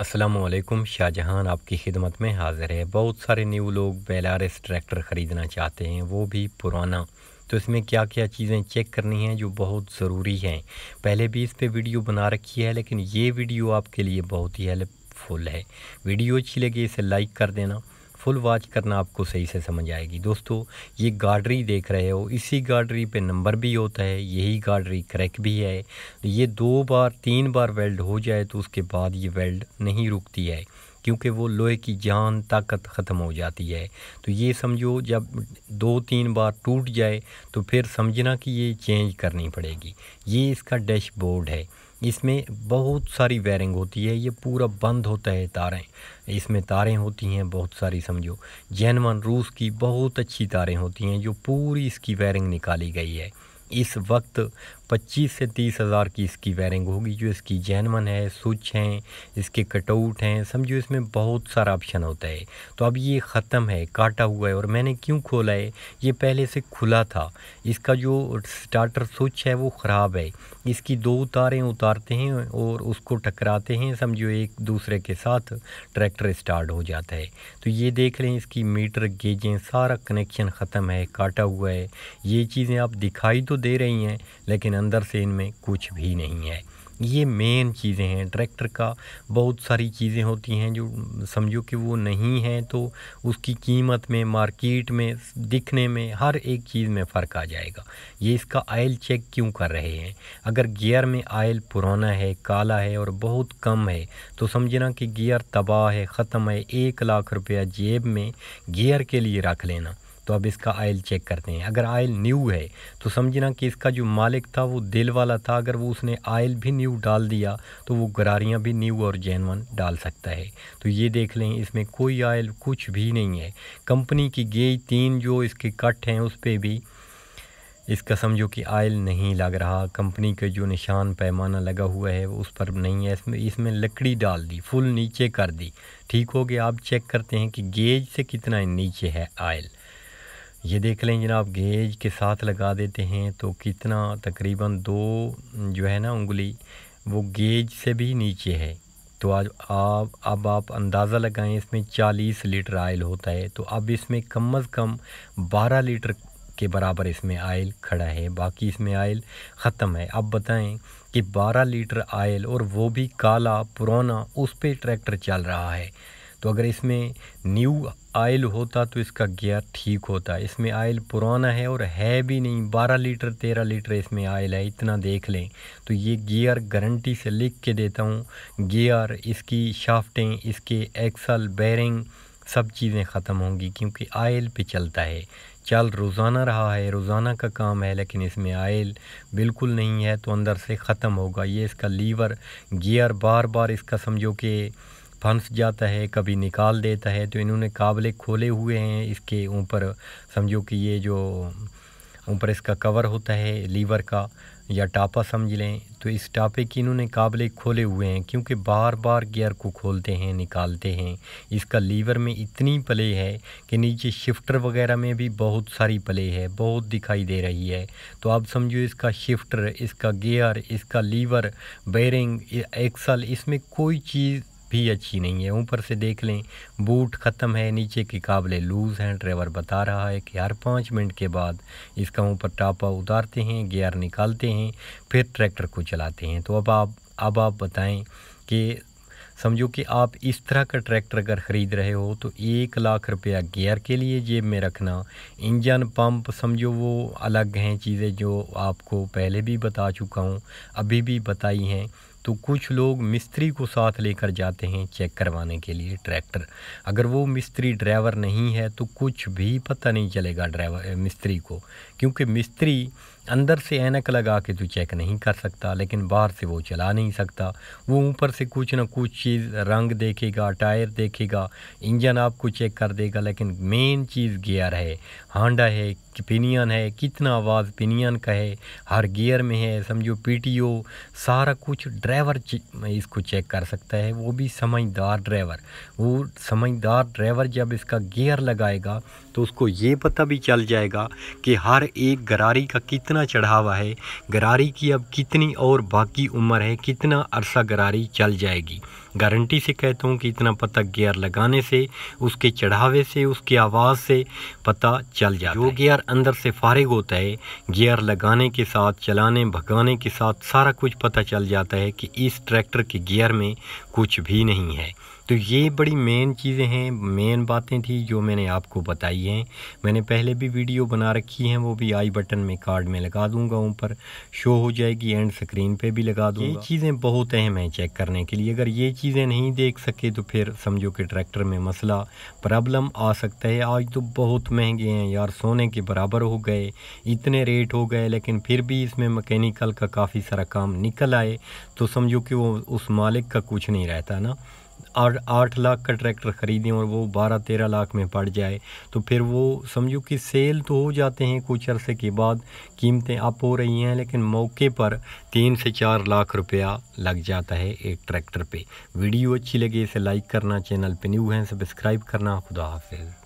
असलम शाहजहां आपकी खिदमत में हाज़िर है बहुत सारे न्यू लोग बेलारिस ट्रैक्टर ख़रीदना चाहते हैं वो भी पुराना तो इसमें क्या क्या चीज़ें चेक करनी हैं जो बहुत ज़रूरी हैं पहले भी इस पर वीडियो बना रखी है लेकिन ये वीडियो आपके लिए बहुत ही हेल्पफुल है वीडियो अच्छी लगी इसे लाइक कर देना फुल वॉच करना आपको सही से समझ आएगी दोस्तों ये गार्डरी देख रहे हो इसी गार्डरी पे नंबर भी होता है यही गार्डरी क्रैक भी है तो ये दो बार तीन बार वेल्ड हो जाए तो उसके बाद ये वेल्ड नहीं रुकती है क्योंकि वो लोहे की जान ताकत ख़त्म हो जाती है तो ये समझो जब दो तीन बार टूट जाए तो फिर समझना कि ये चेंज करनी पड़ेगी ये इसका डैशबोर्ड है इसमें बहुत सारी वायरिंग होती है ये पूरा बंद होता है तारें इसमें तारें होती हैं बहुत सारी समझो जैनवन रूस की बहुत अच्छी तारें होती हैं जो पूरी इसकी वायरिंग निकाली गई है इस वक्त पच्चीस से तीस हज़ार की इसकी वायरिंग होगी जो इसकी जैनमन है स्विच हैं इसके कटआउट हैं समझो इसमें बहुत सारा ऑप्शन होता है तो अब ये ख़त्म है काटा हुआ है और मैंने क्यों खोला है ये पहले से खुला था इसका जो स्टार्टर स्विच है वो ख़राब है इसकी दो तारें उतारते हैं और उसको टकराते हैं समझो एक दूसरे के साथ ट्रैक्टर स्टार्ट हो जाता है तो ये देख लें इसकी मीटर गेजें सारा कनेक्शन ख़त्म है काटा हुआ है ये चीज़ें आप दिखाई तो दे रही हैं लेकिन लेकिन अंदर से इनमें कुछ भी नहीं है ये मेन चीज़ें हैं ट्रैक्टर का बहुत सारी चीज़ें होती हैं जो समझो कि वो नहीं है तो उसकी कीमत में मार्केट में दिखने में हर एक चीज़ में फ़र्क आ जाएगा ये इसका आयल चेक क्यों कर रहे हैं अगर गियर में आयल पुराना है काला है और बहुत कम है तो समझना कि गियर तबाह है ख़त्म है एक लाख रुपया जेब में गियर के लिए रख लेना तो अब इसका आयल चेक करते हैं अगर आयल न्यू है तो समझना कि इसका जो मालिक था वो दिल वाला था अगर वो उसने आयल भी न्यू डाल दिया तो वो गरारियाँ भी न्यू और जैनवन डाल सकता है तो ये देख लें इसमें कोई आयल कुछ भी नहीं है कंपनी की गेज तीन जो इसके कट हैं उस पर भी इसका समझो कि आयल नहीं लग रहा कंपनी के जो निशान पैमाना लगा हुआ है वो उस पर नहीं है इसमें इसमें लकड़ी डाल दी फुल नीचे कर दी ठीक हो गया आप चेक करते हैं कि गेज से कितना नीचे है आयल ये देख लें जनाब गेज के साथ लगा देते हैं तो कितना तकरीबन दो जो है ना उंगली वो गेज से भी नीचे है तो आज आप अब आप अंदाज़ा लगाएं इसमें 40 लीटर आयल होता है तो अब इसमें कम अज़ कम 12 लीटर के बराबर इसमें आयल खड़ा है बाकी इसमें आयल ख़त्म है अब बताएं कि 12 लीटर आयल और वो भी काला पुराना उस पर ट्रैक्टर चल रहा है तो अगर इसमें न्यू आयल होता तो इसका गियर ठीक होता इसमें आयल पुराना है और है भी नहीं 12 लीटर 13 लीटर इसमें आयल है इतना देख लें तो ये गियर गारंटी से लिख के देता हूँ गियर इसकी शाफ्टें इसके एक्सल बैरिंग सब चीज़ें ख़त्म होंगी क्योंकि आयल पे चलता है चल रोज़ाना रहा है रोज़ाना का काम है लेकिन इसमें आयल बिल्कुल नहीं है तो अंदर से ख़त्म होगा ये इसका लीवर गियर बार बार इसका समझो कि फंस जाता है कभी निकाल देता है तो इन्होंने काबले खोले हुए हैं इसके ऊपर समझो कि ये जो ऊपर इसका कवर होता है लीवर का या टापा समझ लें तो इस टापे की इन्होंने काबले खोले हुए हैं क्योंकि बार बार गियर को खोलते हैं निकालते हैं इसका लीवर में इतनी पले है कि नीचे शिफ्टर वगैरह में भी बहुत सारी पले है बहुत दिखाई दे रही है तो आप समझो इसका शिफ्टर इसका गियर इसका लीवर बेरिंग एक्सल इसमें कोई चीज़ भी अच्छी नहीं है ऊपर से देख लें बूट ख़त्म है नीचे के काबले लूज़ हैं ड्राइवर बता रहा है कि हर पाँच मिनट के बाद इसका ऊपर टापा उतारते हैं गियर निकालते हैं फिर ट्रैक्टर को चलाते हैं तो अब आप अब आप बताएं कि समझो कि आप इस तरह का ट्रैक्टर अगर ख़रीद रहे हो तो एक लाख रुपया गियर के लिए जेब में रखना इंजन पंप समझो वो अलग हैं चीज़ें जो आपको पहले भी बता चुका हूँ अभी भी बताई हैं तो कुछ लोग मिस्त्री को साथ लेकर जाते हैं चेक करवाने के लिए ट्रैक्टर अगर वो मिस्त्री ड्राइवर नहीं है तो कुछ भी पता नहीं चलेगा ड्राइवर मिस्त्री को क्योंकि मिस्त्री अंदर से ऐनक लगा के तो चेक नहीं कर सकता लेकिन बाहर से वो चला नहीं सकता वो ऊपर से कुछ ना कुछ चीज़ रंग देखेगा टायर देखेगा इंजन आपको चेक कर देगा लेकिन मेन चीज़ गियर है हांडा है पिनियन है कितना आवाज़ पिनियन का है हर गियर में है समझो पीटीओ सारा कुछ ड्राइवर ड्राइवर इसको चेक कर सकता है वो भी समझदार ड्राइवर वो समझदार ड्राइवर जब इसका गियर लगाएगा तो उसको ये पता भी चल जाएगा कि हर एक गरारी का कितना चढ़ावा है गरारी की अब कितनी और बाकी उम्र है कितना अरसा गरारी चल जाएगी गारंटी से कहता हूँ कि इतना पता गियर लगाने से उसके चढ़ावे से उसकी आवाज़ से पता चल जाता जो गियर अंदर से फारिग होता है गियर लगाने के साथ चलाने भगाने के साथ सारा कुछ पता चल जाता है कि इस ट्रैक्टर के गियर में कुछ भी नहीं है तो ये बड़ी मेन चीज़ें हैं मेन बातें थी जो मैंने आपको बताई हैं मैंने पहले भी वीडियो बना रखी हैं वो भी आई बटन में कार्ड में लगा दूंगा ऊपर शो हो जाएगी एंड स्क्रीन पे भी लगा दूंगा ये चीज़ें बहुत अहम हैं चेक करने के लिए अगर ये चीज़ें नहीं देख सके तो फिर समझो कि ट्रैक्टर में मसला प्रॉब्लम आ सकता है आज तो बहुत महंगे हैं यार सोने के बराबर हो गए इतने रेट हो गए लेकिन फिर भी इसमें मकैनिकल का काफ़ी सारा काम निकल आए तो समझो कि वो उस मालिक का कुछ नहीं रहता ना आठ आठ लाख का ट्रैक्टर ख़रीदें और वो बारह तेरह लाख में पड़ जाए तो फिर वो समझो कि सेल तो हो जाते हैं कुछ अरसे के बाद कीमतें अप हो रही हैं लेकिन मौके पर तीन से चार लाख रुपया लग जाता है एक ट्रैक्टर पे वीडियो अच्छी लगे इसे लाइक करना चैनल पे न्यू हैं सब्सक्राइब करना खुदा हाफिज़